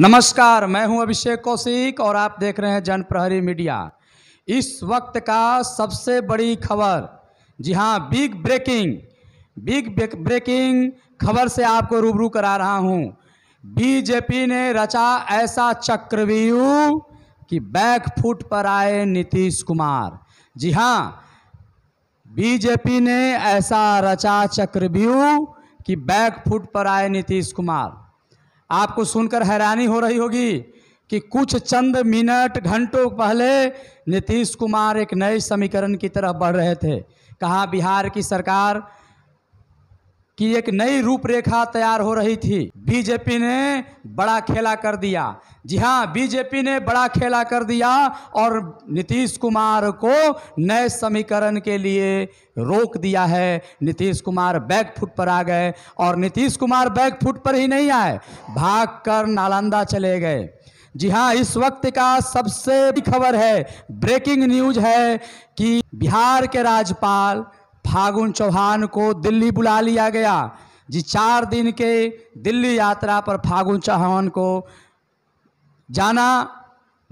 नमस्कार मैं हूं अभिषेक कौशिक और आप देख रहे हैं जन प्रहरी मीडिया इस वक्त का सबसे बड़ी खबर जी हां बिग ब्रेकिंग बिग ब्रेकिंग खबर से आपको रूबरू करा रहा हूं बीजेपी ने रचा ऐसा चक्रव्यूह कि बैकफुट पर आए नीतीश कुमार जी हाँ बीजेपी ने ऐसा रचा चक्रव्यूह कि बैकफुट पर आए नीतीश कुमार आपको सुनकर हैरानी हो रही होगी कि कुछ चंद मिनट घंटों पहले नीतीश कुमार एक नए समीकरण की तरफ बढ़ रहे थे कहा बिहार की सरकार कि एक नई रूपरेखा तैयार हो रही थी बीजेपी ने बड़ा खेला कर दिया जी हाँ बीजेपी ने बड़ा खेला कर दिया और नीतीश कुमार को नए समीकरण के लिए रोक दिया है नीतीश कुमार बैक फुट पर आ गए और नीतीश कुमार बैक फुट पर ही नहीं आए भाग कर नालंदा चले गए जी हाँ इस वक्त का सबसे बड़ी खबर है ब्रेकिंग न्यूज है कि बिहार के राज्यपाल फागुन चौहान को दिल्ली बुला लिया गया जी चार दिन के दिल्ली यात्रा पर फागुन चौहान को जाना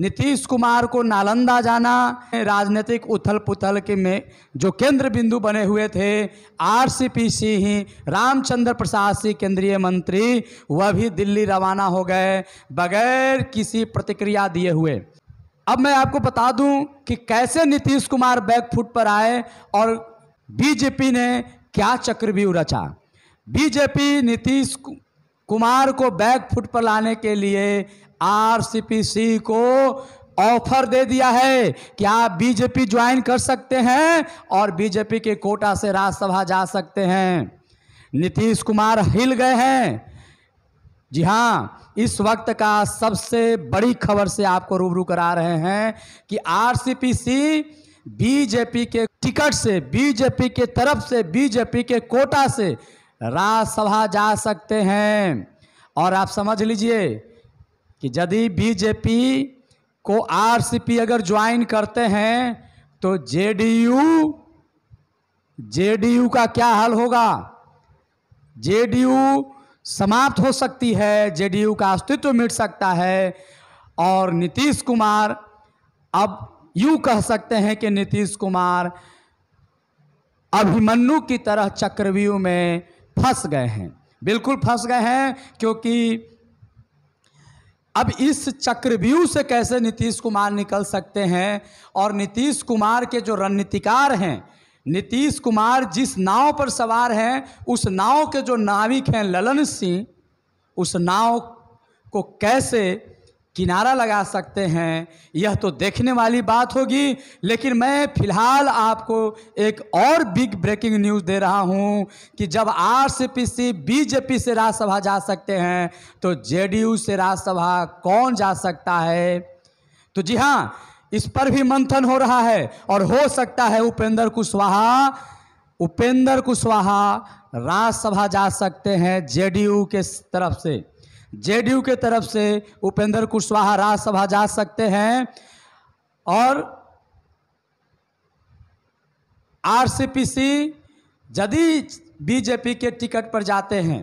नीतीश कुमार को नालंदा जाना राजनीतिक उथल पुथल के में जो केंद्र बिंदु बने हुए थे आर सी पी ही रामचंद्र प्रसाद सिंह केंद्रीय मंत्री वह भी दिल्ली रवाना हो गए बगैर किसी प्रतिक्रिया दिए हुए अब मैं आपको बता दूं कि कैसे नीतीश कुमार बैक फुट पर आए और बीजेपी ने क्या भी रचा बीजेपी नीतीश कुमार को बैकफुट पर लाने के लिए आरसीपीसी को ऑफर दे दिया है कि आप बीजेपी ज्वाइन कर सकते हैं और बीजेपी के कोटा से राज्यसभा जा सकते हैं नीतीश कुमार हिल गए हैं जी हाँ इस वक्त का सबसे बड़ी खबर से आपको रूबरू करा रहे हैं कि आरसीपीसी बीजेपी के टिकट से बीजेपी के तरफ से बीजेपी के कोटा से राज्यसभा जा सकते हैं और आप समझ लीजिए कि यदि बीजेपी को आरसीपी अगर ज्वाइन करते हैं तो जेडीयू जेडीयू का क्या हल होगा जेडीयू समाप्त हो सकती है जेडीयू का अस्तित्व मिट सकता है और नीतीश कुमार अब यूं कह सकते हैं कि नीतीश कुमार अभिमन्यु की तरह चक्रव्यूह में फंस गए हैं बिल्कुल फंस गए हैं क्योंकि अब इस चक्रव्यूह से कैसे नीतीश कुमार निकल सकते हैं और नीतीश कुमार के जो रणनीतिकार हैं नीतीश कुमार जिस नाव पर सवार हैं उस नाव के जो नाविक हैं ललन सिंह उस नाव को कैसे किनारा लगा सकते हैं यह तो देखने वाली बात होगी लेकिन मैं फ़िलहाल आपको एक और बिग ब्रेकिंग न्यूज़ दे रहा हूं कि जब आरसीपी से बीजेपी से राज्यसभा जा सकते हैं तो जेडीयू से राज्यसभा कौन जा सकता है तो जी हाँ इस पर भी मंथन हो रहा है और हो सकता है उपेंद्र कुशवाहा उपेंद्र कुशवाहा राज्यसभा जा सकते हैं जेडीयू के तरफ से जेडीयू के तरफ से उपेंद्र कुशवाहा राज्यसभा जा सकते हैं और आरसीपीसी यदि बीजेपी के टिकट पर जाते हैं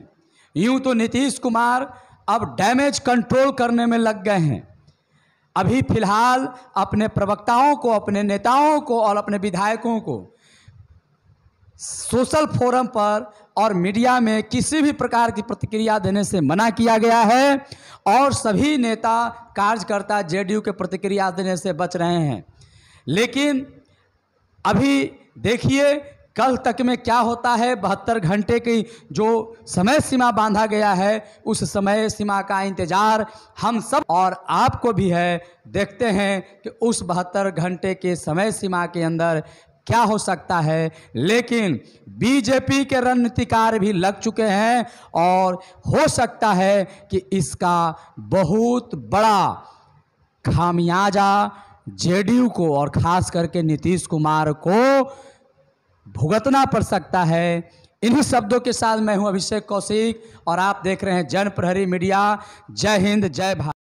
यूं तो नीतीश कुमार अब डैमेज कंट्रोल करने में लग गए हैं अभी फिलहाल अपने प्रवक्ताओं को अपने नेताओं को और अपने विधायकों को सोशल फोरम पर और मीडिया में किसी भी प्रकार की प्रतिक्रिया देने से मना किया गया है और सभी नेता कार्यकर्ता जेडीयू के प्रतिक्रिया देने से बच रहे हैं लेकिन अभी देखिए कल तक में क्या होता है बहत्तर घंटे की जो समय सीमा बांधा गया है उस समय सीमा का इंतज़ार हम सब और आपको भी है देखते हैं कि उस बहत्तर घंटे के समय सीमा के अंदर क्या हो सकता है लेकिन बीजेपी के रणनीतिकार भी लग चुके हैं और हो सकता है कि इसका बहुत बड़ा खामियाजा जेडीयू को और ख़ास करके नीतीश कुमार को भुगतना पड़ सकता है इन्हीं शब्दों के साथ मैं हूं अभिषेक कौशिक और आप देख रहे हैं जन प्रहरी मीडिया जय हिंद जय भारत